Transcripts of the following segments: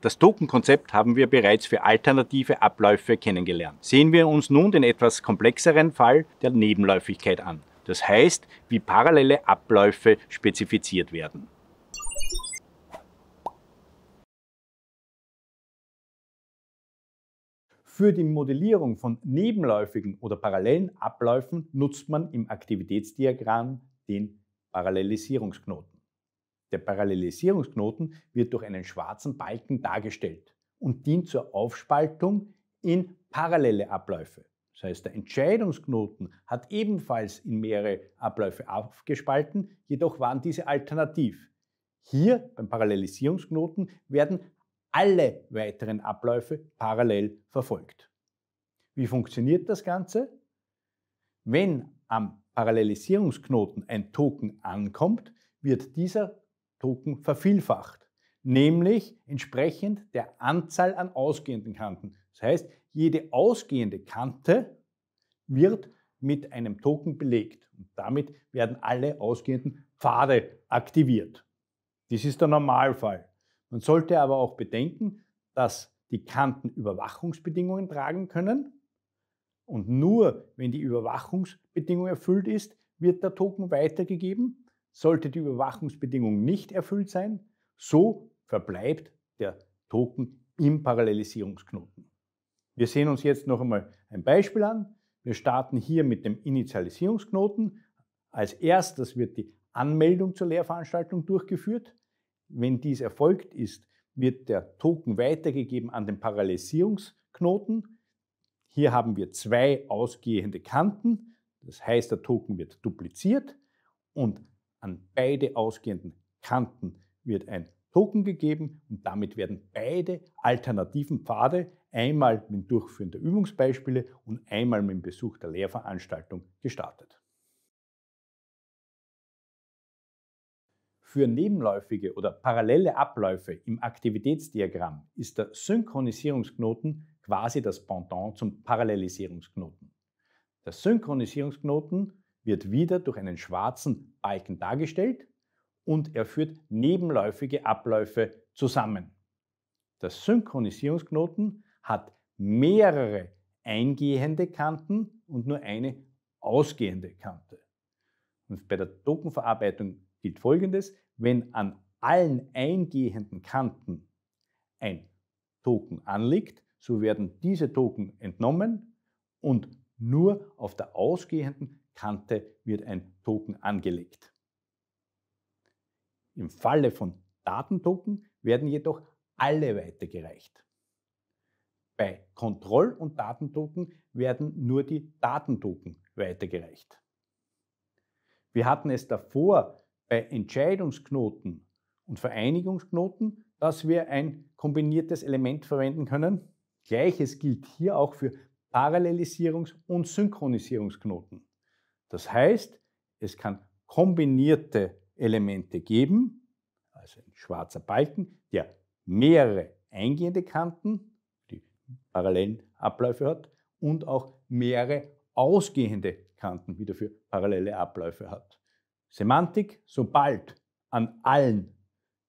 Das Token-Konzept haben wir bereits für alternative Abläufe kennengelernt. Sehen wir uns nun den etwas komplexeren Fall der Nebenläufigkeit an. Das heißt, wie parallele Abläufe spezifiziert werden. Für die Modellierung von nebenläufigen oder parallelen Abläufen nutzt man im Aktivitätsdiagramm den Parallelisierungsknoten. Der Parallelisierungsknoten wird durch einen schwarzen Balken dargestellt und dient zur Aufspaltung in parallele Abläufe. Das heißt, der Entscheidungsknoten hat ebenfalls in mehrere Abläufe aufgespalten, jedoch waren diese alternativ. Hier beim Parallelisierungsknoten werden alle weiteren Abläufe parallel verfolgt. Wie funktioniert das Ganze? Wenn am Parallelisierungsknoten ein Token ankommt, wird dieser Drucken vervielfacht, nämlich entsprechend der Anzahl an ausgehenden Kanten. Das heißt, jede ausgehende Kante wird mit einem Token belegt und damit werden alle ausgehenden Pfade aktiviert. Das ist der Normalfall. Man sollte aber auch bedenken, dass die Kanten Überwachungsbedingungen tragen können und nur wenn die Überwachungsbedingung erfüllt ist, wird der Token weitergegeben sollte die Überwachungsbedingung nicht erfüllt sein, so verbleibt der Token im Parallelisierungsknoten. Wir sehen uns jetzt noch einmal ein Beispiel an. Wir starten hier mit dem Initialisierungsknoten. Als erstes wird die Anmeldung zur Lehrveranstaltung durchgeführt. Wenn dies erfolgt ist, wird der Token weitergegeben an den Parallelisierungsknoten. Hier haben wir zwei ausgehende Kanten, das heißt der Token wird dupliziert und an beide ausgehenden Kanten wird ein Token gegeben und damit werden beide alternativen Pfade einmal mit dem Durchführen der Übungsbeispiele und einmal mit dem Besuch der Lehrveranstaltung gestartet. Für nebenläufige oder parallele Abläufe im Aktivitätsdiagramm ist der Synchronisierungsknoten quasi das Pendant zum Parallelisierungsknoten. Der Synchronisierungsknoten wird wieder durch einen schwarzen Balken dargestellt und er führt nebenläufige Abläufe zusammen. Der Synchronisierungsknoten hat mehrere eingehende Kanten und nur eine ausgehende Kante. Und bei der Tokenverarbeitung gilt Folgendes, wenn an allen eingehenden Kanten ein Token anliegt, so werden diese Token entnommen und nur auf der ausgehenden Kante wird ein Token angelegt. Im Falle von Datentoken werden jedoch alle weitergereicht. Bei Kontroll- und Datentoken werden nur die Datentoken weitergereicht. Wir hatten es davor bei Entscheidungsknoten und Vereinigungsknoten, dass wir ein kombiniertes Element verwenden können. Gleiches gilt hier auch für Parallelisierungs- und Synchronisierungsknoten. Das heißt, es kann kombinierte Elemente geben, also ein schwarzer Balken, der mehrere eingehende Kanten, die parallelen Abläufe hat, und auch mehrere ausgehende Kanten wieder für parallele Abläufe hat. Semantik, sobald an allen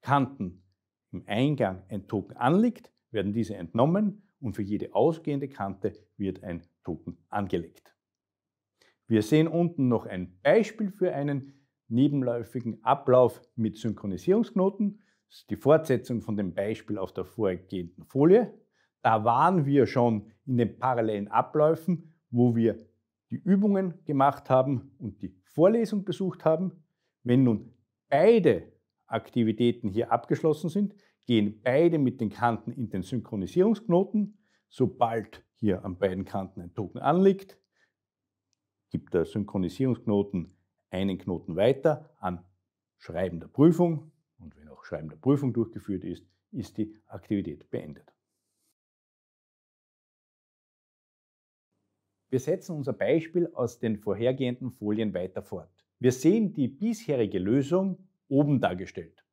Kanten im Eingang ein Token anliegt, werden diese entnommen und für jede ausgehende Kante wird ein Token angelegt. Wir sehen unten noch ein Beispiel für einen nebenläufigen Ablauf mit Synchronisierungsknoten. Das ist die Fortsetzung von dem Beispiel auf der vorgehenden Folie. Da waren wir schon in den parallelen Abläufen, wo wir die Übungen gemacht haben und die Vorlesung besucht haben. Wenn nun beide Aktivitäten hier abgeschlossen sind, gehen beide mit den Kanten in den Synchronisierungsknoten. Sobald hier an beiden Kanten ein Token anliegt, gibt der Synchronisierungsknoten einen Knoten weiter an Schreiben der Prüfung und wenn auch Schreiben der Prüfung durchgeführt ist, ist die Aktivität beendet. Wir setzen unser Beispiel aus den vorhergehenden Folien weiter fort. Wir sehen die bisherige Lösung oben dargestellt.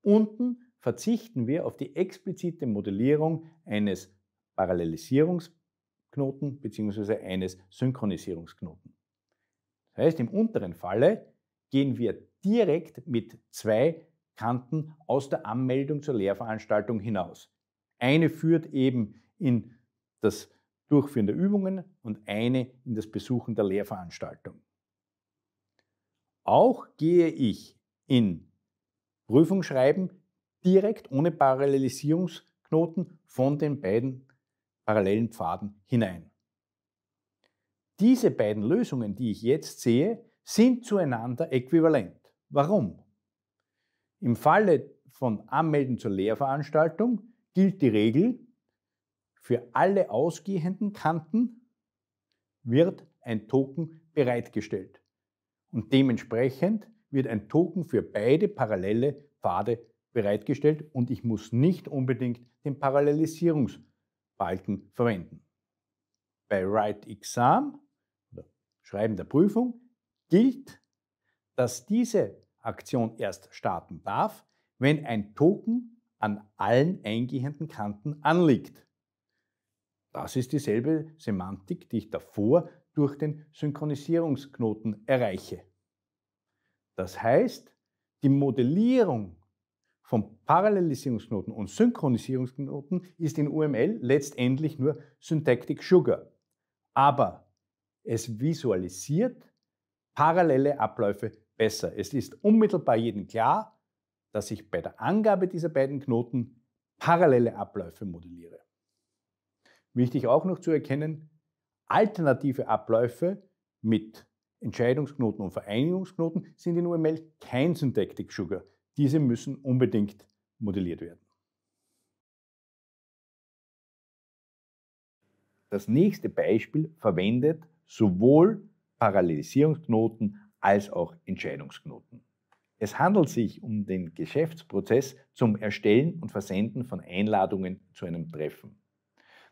Unten verzichten wir auf die explizite Modellierung eines Parallelisierungs- Knoten bzw. eines Synchronisierungsknoten. Das heißt, im unteren Falle gehen wir direkt mit zwei Kanten aus der Anmeldung zur Lehrveranstaltung hinaus. Eine führt eben in das Durchführen der Übungen und eine in das Besuchen der Lehrveranstaltung. Auch gehe ich in Prüfungsschreiben direkt ohne Parallelisierungsknoten von den beiden parallelen Pfaden hinein. Diese beiden Lösungen, die ich jetzt sehe, sind zueinander äquivalent. Warum? Im Falle von Anmelden zur Lehrveranstaltung gilt die Regel, für alle ausgehenden Kanten wird ein Token bereitgestellt. Und dementsprechend wird ein Token für beide parallele Pfade bereitgestellt und ich muss nicht unbedingt den Parallelisierungs Balken verwenden. Bei Write Exam oder Schreiben der Prüfung gilt, dass diese Aktion erst starten darf, wenn ein Token an allen eingehenden Kanten anliegt. Das ist dieselbe Semantik, die ich davor durch den Synchronisierungsknoten erreiche. Das heißt, die Modellierung von Parallelisierungsknoten und Synchronisierungsknoten ist in UML letztendlich nur Syntactic Sugar. Aber es visualisiert parallele Abläufe besser. Es ist unmittelbar jedem klar, dass ich bei der Angabe dieser beiden Knoten parallele Abläufe modelliere. Wichtig auch noch zu erkennen, alternative Abläufe mit Entscheidungsknoten und Vereinigungsknoten sind in UML kein Syntactic Sugar. Diese müssen unbedingt modelliert werden. Das nächste Beispiel verwendet sowohl Parallelisierungsknoten als auch Entscheidungsknoten. Es handelt sich um den Geschäftsprozess zum Erstellen und Versenden von Einladungen zu einem Treffen.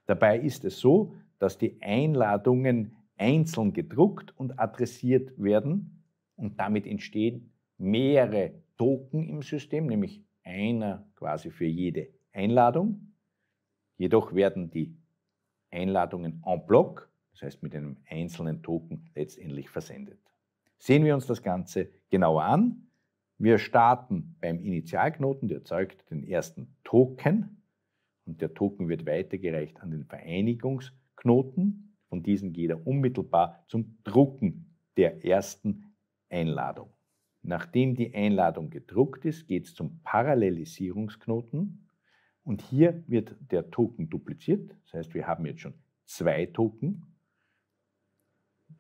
Dabei ist es so, dass die Einladungen einzeln gedruckt und adressiert werden und damit entstehen mehrere Token im System, nämlich einer quasi für jede Einladung. Jedoch werden die Einladungen en bloc, das heißt mit einem einzelnen Token, letztendlich versendet. Sehen wir uns das Ganze genauer an. Wir starten beim Initialknoten, der erzeugt den ersten Token und der Token wird weitergereicht an den Vereinigungsknoten. Von diesen geht er unmittelbar zum Drucken der ersten Einladung. Nachdem die Einladung gedruckt ist, geht es zum Parallelisierungsknoten und hier wird der Token dupliziert. Das heißt, wir haben jetzt schon zwei Token.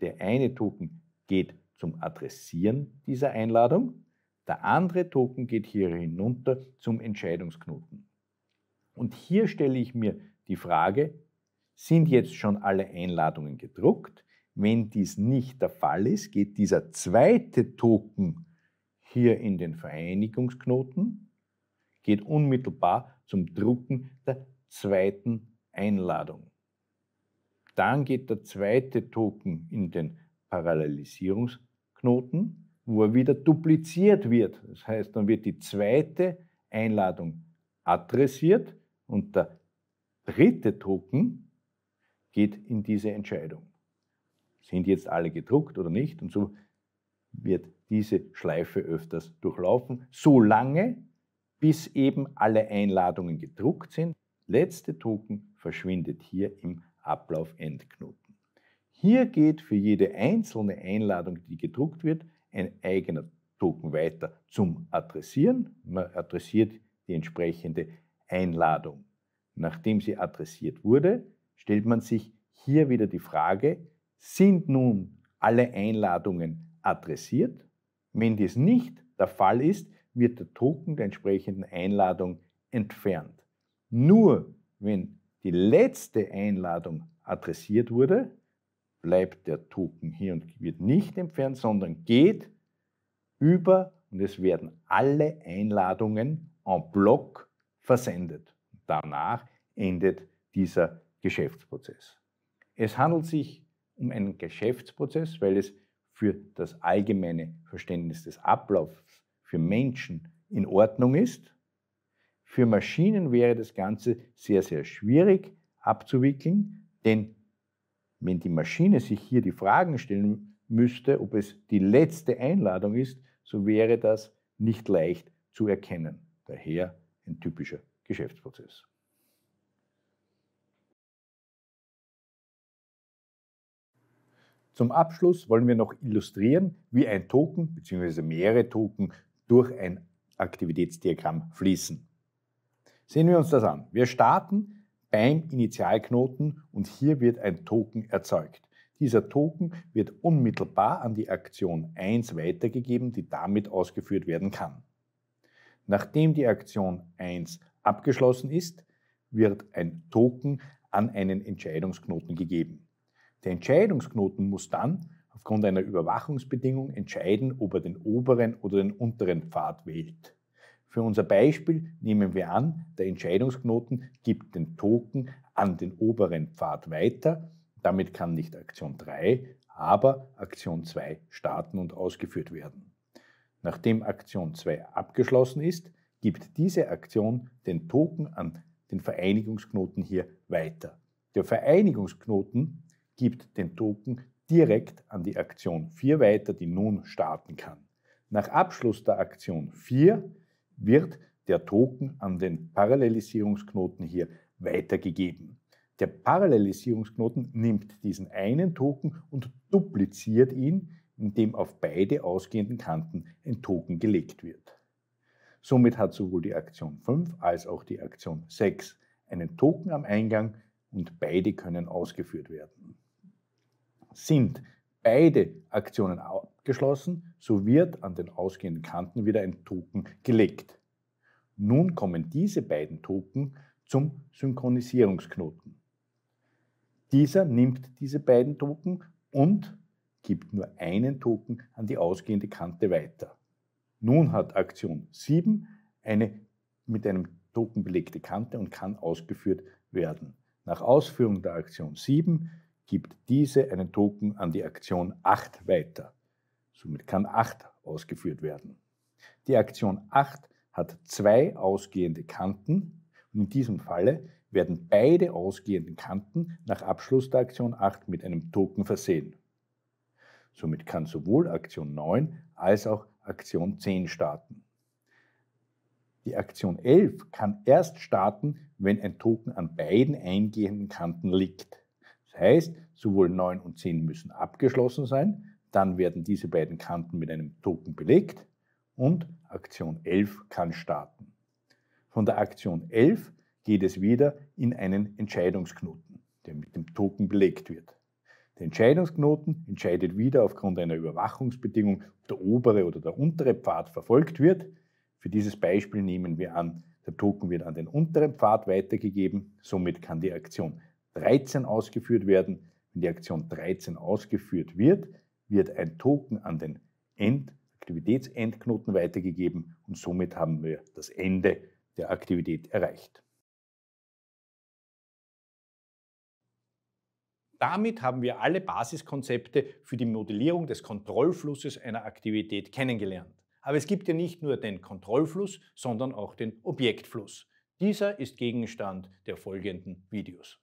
Der eine Token geht zum Adressieren dieser Einladung, der andere Token geht hier hinunter zum Entscheidungsknoten. Und hier stelle ich mir die Frage, sind jetzt schon alle Einladungen gedruckt? Wenn dies nicht der Fall ist, geht dieser zweite Token hier in den Vereinigungsknoten, geht unmittelbar zum Drucken der zweiten Einladung. Dann geht der zweite Token in den Parallelisierungsknoten, wo er wieder dupliziert wird. Das heißt, dann wird die zweite Einladung adressiert und der dritte Token geht in diese Entscheidung. Sind jetzt alle gedruckt oder nicht? Und so wird diese Schleife öfters durchlaufen, solange bis eben alle Einladungen gedruckt sind. Letzte Token verschwindet hier im Ablauf-Endknoten. Hier geht für jede einzelne Einladung, die gedruckt wird, ein eigener Token weiter zum Adressieren. Man adressiert die entsprechende Einladung. Nachdem sie adressiert wurde, stellt man sich hier wieder die Frage, sind nun alle Einladungen adressiert? Wenn dies nicht der Fall ist, wird der Token der entsprechenden Einladung entfernt. Nur wenn die letzte Einladung adressiert wurde, bleibt der Token hier und wird nicht entfernt, sondern geht über und es werden alle Einladungen en bloc versendet. Danach endet dieser Geschäftsprozess. Es handelt sich um einen Geschäftsprozess, weil es für das allgemeine Verständnis des Ablaufs für Menschen in Ordnung ist. Für Maschinen wäre das Ganze sehr, sehr schwierig abzuwickeln, denn wenn die Maschine sich hier die Fragen stellen müsste, ob es die letzte Einladung ist, so wäre das nicht leicht zu erkennen. Daher ein typischer Geschäftsprozess. Zum Abschluss wollen wir noch illustrieren, wie ein Token bzw. mehrere Token durch ein Aktivitätsdiagramm fließen. Sehen wir uns das an. Wir starten beim Initialknoten und hier wird ein Token erzeugt. Dieser Token wird unmittelbar an die Aktion 1 weitergegeben, die damit ausgeführt werden kann. Nachdem die Aktion 1 abgeschlossen ist, wird ein Token an einen Entscheidungsknoten gegeben. Der Entscheidungsknoten muss dann aufgrund einer Überwachungsbedingung entscheiden, ob er den oberen oder den unteren Pfad wählt. Für unser Beispiel nehmen wir an, der Entscheidungsknoten gibt den Token an den oberen Pfad weiter. Damit kann nicht Aktion 3, aber Aktion 2 starten und ausgeführt werden. Nachdem Aktion 2 abgeschlossen ist, gibt diese Aktion den Token an den Vereinigungsknoten hier weiter. Der Vereinigungsknoten gibt den Token direkt an die Aktion 4 weiter, die nun starten kann. Nach Abschluss der Aktion 4 wird der Token an den Parallelisierungsknoten hier weitergegeben. Der Parallelisierungsknoten nimmt diesen einen Token und dupliziert ihn, indem auf beide ausgehenden Kanten ein Token gelegt wird. Somit hat sowohl die Aktion 5 als auch die Aktion 6 einen Token am Eingang und beide können ausgeführt werden. Sind beide Aktionen abgeschlossen, so wird an den ausgehenden Kanten wieder ein Token gelegt. Nun kommen diese beiden Token zum Synchronisierungsknoten. Dieser nimmt diese beiden Token und gibt nur einen Token an die ausgehende Kante weiter. Nun hat Aktion 7 eine mit einem Token belegte Kante und kann ausgeführt werden. Nach Ausführung der Aktion 7 gibt diese einen Token an die Aktion 8 weiter. Somit kann 8 ausgeführt werden. Die Aktion 8 hat zwei ausgehende Kanten und in diesem Falle werden beide ausgehenden Kanten nach Abschluss der Aktion 8 mit einem Token versehen. Somit kann sowohl Aktion 9 als auch Aktion 10 starten. Die Aktion 11 kann erst starten, wenn ein Token an beiden eingehenden Kanten liegt heißt, sowohl 9 und 10 müssen abgeschlossen sein. Dann werden diese beiden Kanten mit einem Token belegt und Aktion 11 kann starten. Von der Aktion 11 geht es wieder in einen Entscheidungsknoten, der mit dem Token belegt wird. Der Entscheidungsknoten entscheidet wieder aufgrund einer Überwachungsbedingung, ob der obere oder der untere Pfad verfolgt wird. Für dieses Beispiel nehmen wir an, der Token wird an den unteren Pfad weitergegeben, somit kann die Aktion 13 ausgeführt werden. Wenn die Aktion 13 ausgeführt wird, wird ein Token an den End Aktivitätsendknoten weitergegeben und somit haben wir das Ende der Aktivität erreicht. Damit haben wir alle Basiskonzepte für die Modellierung des Kontrollflusses einer Aktivität kennengelernt. Aber es gibt ja nicht nur den Kontrollfluss, sondern auch den Objektfluss. Dieser ist Gegenstand der folgenden Videos.